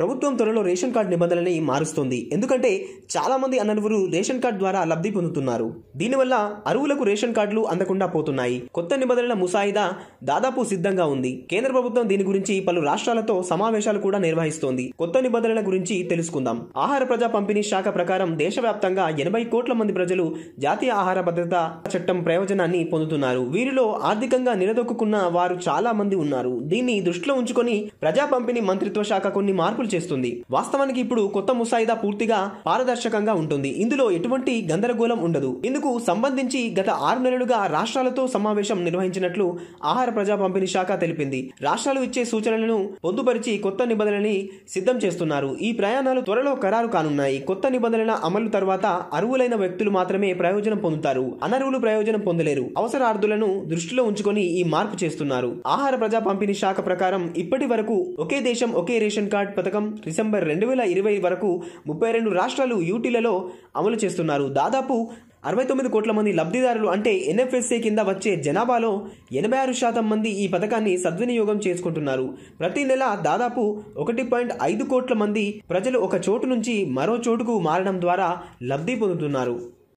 ప్రభుత్వం త్వరలో ration card నిబంధనలని మారుస్తుంది ఎందుకంటే చాలామంది అనర్వులు రేషన్ కార్డు ద్వారా లబ్ధి పొందుతున్నారు దీనివల్ల అరువులకు రేషన్ కార్డులు అందకుండా పోతున్నాయి కొత్త నిబంధనల ముసాయిదా దాదాపు సిద్ధంగా ఉంది కేంద్ర ప్రభుత్వం దీని గురించి పలు రాష్ట్రాలతో సమావేశాలు కూడా నిర్వహిస్తోంది కొత్త నిబంధనల గురించి తెలుసుకుందాం ఆహార ప్రజా పంపిణీ శాఖ ప్రకారం దేశవ్యాప్తంగా ఎనభై కోట్ల మంది ప్రజలు జాతీయ ఆహార భద్రత చట్టం ప్రయోజనాన్ని పొందుతున్నారు వీరిలో ఆర్థికంగా నిలదొక్కున్న వారు చాలా మంది ఉన్నారు దీన్ని దృష్టిలో ఉంచుకొని ప్రజా పంపిణీ మంత్రిత్వ శాఖ కొన్ని మార్పులు మార్పులు చేస్తుంది వాస్తవానికి ఇప్పుడు కొత్త ముసాయిదా పూర్తిగా పారదర్శకంగా ఉంటుంది ఇందులో ఎటువంటి గందరగోళం ఉండదు ఇందుకు సంబంధించి గత ఆరు నెలలుగా రాష్ట్రాలతో సమావేశం నిర్వహించినట్లు ఆహార ప్రజా పంపిణీ శాఖ తెలిపింది రాష్ట్రాలు ఇచ్చే సూచనలను పొందుపరిచి కొత్త నిబంధనని సిద్ధం చేస్తున్నారు ఈ ప్రయాణాలు త్వరలో ఖరారు కానున్నాయి కొత్త నిబంధనల అమలు తర్వాత అర్హులైన వ్యక్తులు మాత్రమే ప్రయోజనం పొందుతారు అనర్హులు ప్రయోజనం పొందలేరు అవసరార్థులను దృష్టిలో ఉంచుకొని ఈ మార్పు చేస్తున్నారు ఆహార ప్రజా పంపిణీ శాఖ ప్రకారం ఇప్పటి వరకు ఒకే దేశం ఒకే రేషన్ కార్డ్ పథకం పథకం డిసెంబర్ రెండు వేల ఇరవై వరకు ముప్పై రెండు రాష్ట్రాలు యూటీలలో అమలు చేస్తున్నారు దాదాపు అరవై తొమ్మిది కోట్ల మంది లబ్ధిదారులు అంటే ఎన్ఎఫ్ఎస్ఏ కింద వచ్చే జనాభాలో ఎనభై ఆరు శాతం మంది ఈ పథకాన్ని సద్వినియోగం చేసుకుంటున్నారు ప్రతి నెల దాదాపు ఒకటి పాయింట్ ఐదు కోట్ల మంది ప్రజలు ఒక చోటు నుంచి మరో చోటుకు మారడం ద్వారా లబ్ధి పొందుతున్నారు